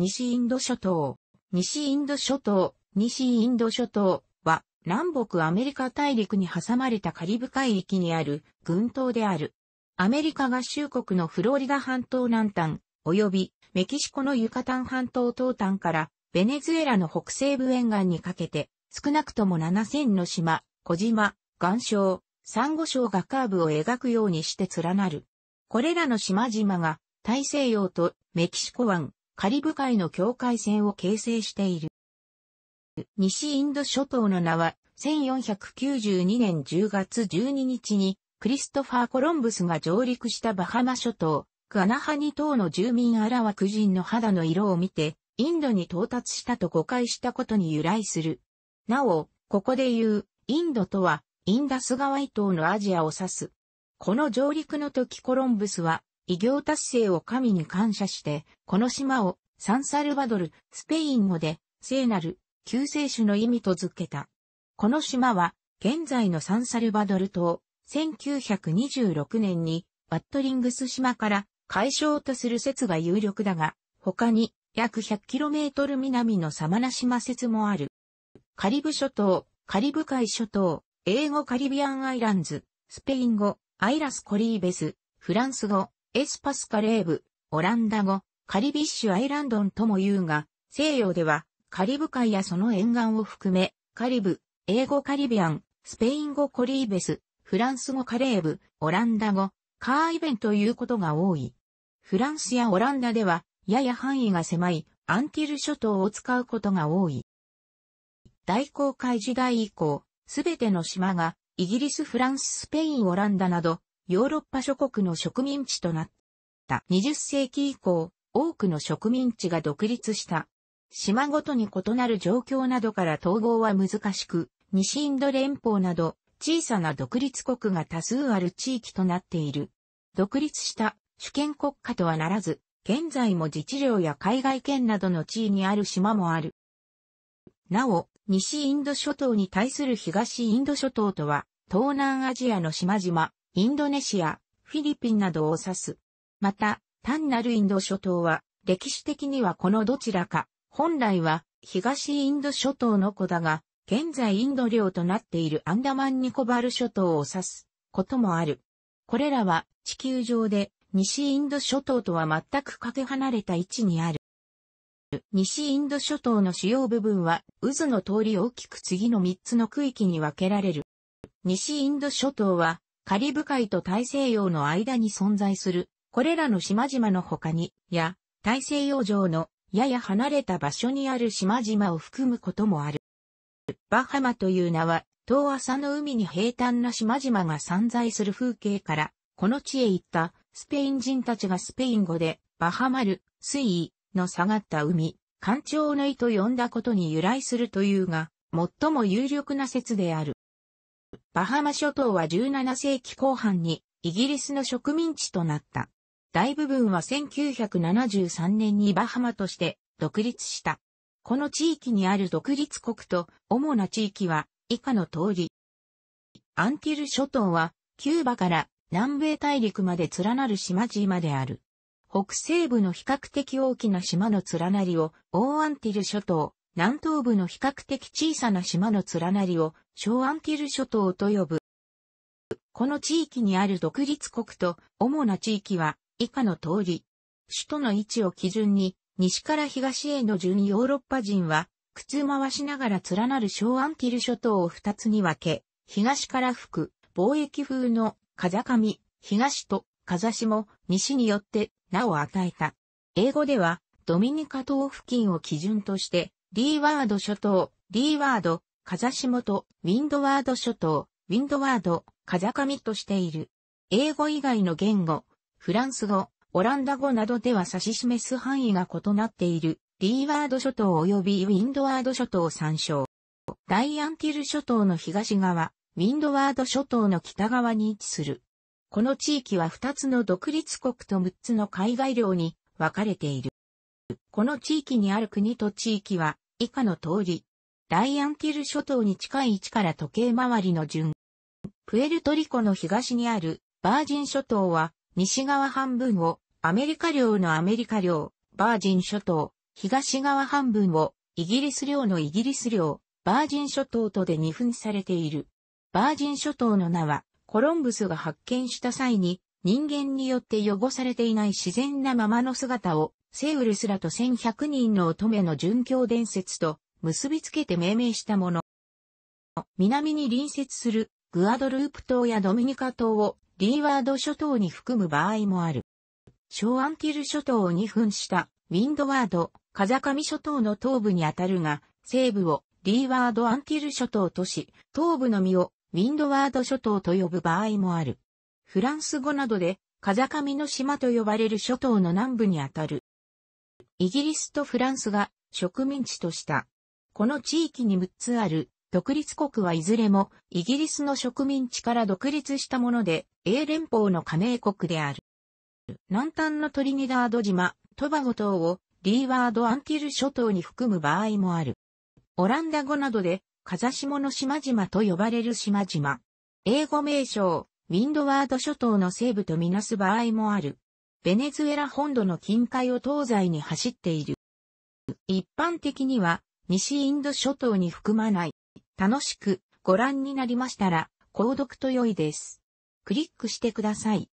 西インド諸島。西インド諸島、西インド諸島は、南北アメリカ大陸に挟まれたカリブ海域にある群島である。アメリカ合衆国のフロリダ半島南端、及びメキシコのユカタン半島東端から、ベネズエラの北西部沿岸にかけて、少なくとも7000の島、小島、岩礁、サンゴ礁がカーブを描くようにして連なる。これらの島々が、大西洋とメキシコ湾、カリブ海の境界線を形成している。西インド諸島の名は、1492年10月12日に、クリストファー・コロンブスが上陸したバハマ諸島、クアナハニ島の住民アラワク人の肌の色を見て、インドに到達したと誤解したことに由来する。なお、ここで言う、インドとは、インダス川伊島のアジアを指す。この上陸の時コロンブスは、異業達成を神に感謝して、この島をサンサルバドル、スペイン語で聖なる救世主の意味と付けた。この島は現在のサンサルバドル島、1926年にバットリングス島から解消とする説が有力だが、他に約 100km 南のサマナ島説もある。カリブ諸島、カリブ海諸島、英語カリビアンアイランズ、スペイン語、アイラスコリーベス、フランス語、エスパスカレーブ、オランダ語、カリビッシュアイランドンとも言うが、西洋では、カリブ海やその沿岸を含め、カリブ、英語カリビアン、スペイン語コリーベス、フランス語カレーブ、オランダ語、カーイベンということが多い。フランスやオランダでは、やや範囲が狭い、アンティル諸島を使うことが多い。大航海時代以降、すべての島が、イギリス、フランス、スペイン、オランダなど、ヨーロッパ諸国の植民地となった。20世紀以降、多くの植民地が独立した。島ごとに異なる状況などから統合は難しく、西インド連邦など小さな独立国が多数ある地域となっている。独立した主権国家とはならず、現在も自治領や海外圏などの地位にある島もある。なお、西インド諸島に対する東インド諸島とは、東南アジアの島々、インドネシア、フィリピンなどを指す。また、単なるインド諸島は、歴史的にはこのどちらか、本来は東インド諸島の子だが、現在インド領となっているアンダマンニコバル諸島を指すこともある。これらは地球上で西インド諸島とは全くかけ離れた位置にある。西インド諸島の主要部分は渦の通り大きく次の3つの区域に分けられる。西インド諸島はカリブ海と大西洋の間に存在する、これらの島々の他に、や、大西洋上のやや離れた場所にある島々を含むこともある。バハマという名は、遠浅の海に平坦な島々が散在する風景から、この地へ行ったスペイン人たちがスペイン語で、バハマル、水位の下がった海、干潮の意と呼んだことに由来するというが、最も有力な説である。バハマ諸島は17世紀後半にイギリスの植民地となった。大部分は1973年にバハマとして独立した。この地域にある独立国と主な地域は以下の通り。アンティル諸島はキューバから南米大陸まで連なる島々である。北西部の比較的大きな島の連なりをオーアンティル諸島、南東部の比較的小さな島の連なりを小アンティル諸島と呼ぶ。この地域にある独立国と主な地域は以下の通り。首都の位置を基準に西から東への順にヨーロッパ人は靴回しながら連なる小アンティル諸島を二つに分け、東から吹く貿易風の風上、東と風下、西によって名を与えた。英語ではドミニカ島付近を基準としてリーワード諸島、リーワード、風下と、ウィンドワード諸島、ウィンドワード、風上としている。英語以外の言語、フランス語、オランダ語などでは指し示す範囲が異なっている、リーワード諸島及びウィンドワード諸島を参照。ダイアンティル諸島の東側、ウィンドワード諸島の北側に位置する。この地域は2つの独立国と6つの海外領に分かれている。この地域にある国と地域は以下の通り、ライアンティル諸島に近い位置から時計回りの順。プエルトリコの東にあるバージン諸島は西側半分をアメリカ領のアメリカ領、バージン諸島、東側半分をイギリス領のイギリス領、バージン諸島とで二分されている。バージン諸島の名はコロンブスが発見した際に人間によって汚されていない自然なままの姿を、セウルスらと1100人の乙女の殉教伝説と結びつけて命名したもの。南に隣接するグアドループ島やドミニカ島をリーワード諸島に含む場合もある。小アンティル諸島を2分したウィンドワード、風上諸島の東部にあたるが、西部をリーワードアンティル諸島とし、東部の実をウィンドワード諸島と呼ぶ場合もある。フランス語などで、風上の島と呼ばれる諸島の南部にあたる。イギリスとフランスが植民地とした。この地域に6つある独立国はいずれもイギリスの植民地から独立したもので、英連邦の加盟国である。南端のトリニダード島、トバゴ島をリーワードアンティル諸島に含む場合もある。オランダ語などで、風下の島々と呼ばれる島々。英語名称、ウィンドワード諸島の西部とみなす場合もある。ベネズエラ本土の近海を東西に走っている。一般的には西インド諸島に含まない。楽しくご覧になりましたら、購読と良いです。クリックしてください。